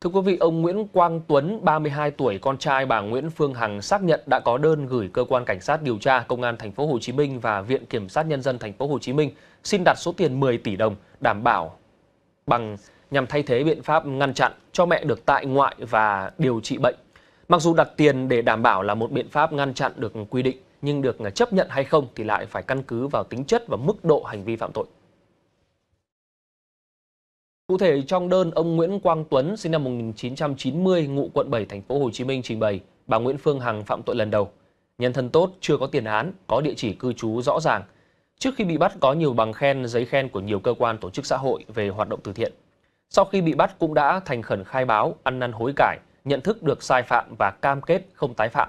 Thưa quý vị, ông Nguyễn Quang Tuấn, 32 tuổi, con trai bà Nguyễn Phương Hằng xác nhận đã có đơn gửi cơ quan cảnh sát điều tra Công an thành phố Hồ Chí Minh và Viện kiểm sát nhân dân thành phố Hồ Chí Minh xin đặt số tiền 10 tỷ đồng đảm bảo bằng nhằm thay thế biện pháp ngăn chặn cho mẹ được tại ngoại và điều trị bệnh. Mặc dù đặt tiền để đảm bảo là một biện pháp ngăn chặn được quy định nhưng được chấp nhận hay không thì lại phải căn cứ vào tính chất và mức độ hành vi phạm tội. Cụ thể trong đơn ông Nguyễn Quang Tuấn sinh năm 1990 ngụ quận 7 thành phố Hồ Chí Minh trình bày bà Nguyễn Phương Hằng phạm tội lần đầu. Nhân thân tốt, chưa có tiền án, có địa chỉ cư trú rõ ràng. Trước khi bị bắt có nhiều bằng khen, giấy khen của nhiều cơ quan tổ chức xã hội về hoạt động từ thiện. Sau khi bị bắt cũng đã thành khẩn khai báo, ăn năn hối cải, nhận thức được sai phạm và cam kết không tái phạm.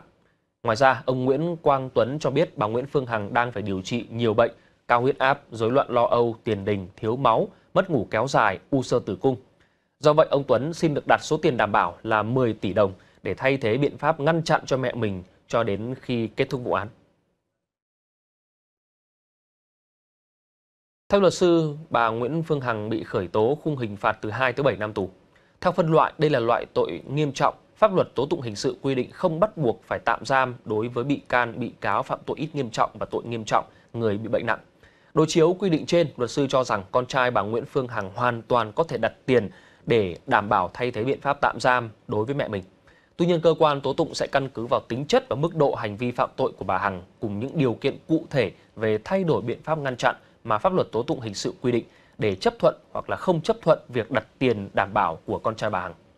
Ngoài ra, ông Nguyễn Quang Tuấn cho biết bà Nguyễn Phương Hằng đang phải điều trị nhiều bệnh cao huyết áp, rối loạn lo âu, tiền đình, thiếu máu, mất ngủ kéo dài, u sơ tử cung. Do vậy, ông Tuấn xin được đặt số tiền đảm bảo là 10 tỷ đồng để thay thế biện pháp ngăn chặn cho mẹ mình cho đến khi kết thúc vụ án. Theo luật sư, bà Nguyễn Phương Hằng bị khởi tố khung hình phạt từ 2 tới 7 năm tù. Theo phân loại, đây là loại tội nghiêm trọng, pháp luật tố tụng hình sự quy định không bắt buộc phải tạm giam đối với bị can, bị cáo phạm tội ít nghiêm trọng và tội nghiêm trọng, người bị bệnh nặng. Đối chiếu quy định trên, luật sư cho rằng con trai bà Nguyễn Phương Hằng hoàn toàn có thể đặt tiền để đảm bảo thay thế biện pháp tạm giam đối với mẹ mình. Tuy nhiên, cơ quan tố tụng sẽ căn cứ vào tính chất và mức độ hành vi phạm tội của bà Hằng cùng những điều kiện cụ thể về thay đổi biện pháp ngăn chặn mà pháp luật tố tụng hình sự quy định để chấp thuận hoặc là không chấp thuận việc đặt tiền đảm bảo của con trai bà Hằng.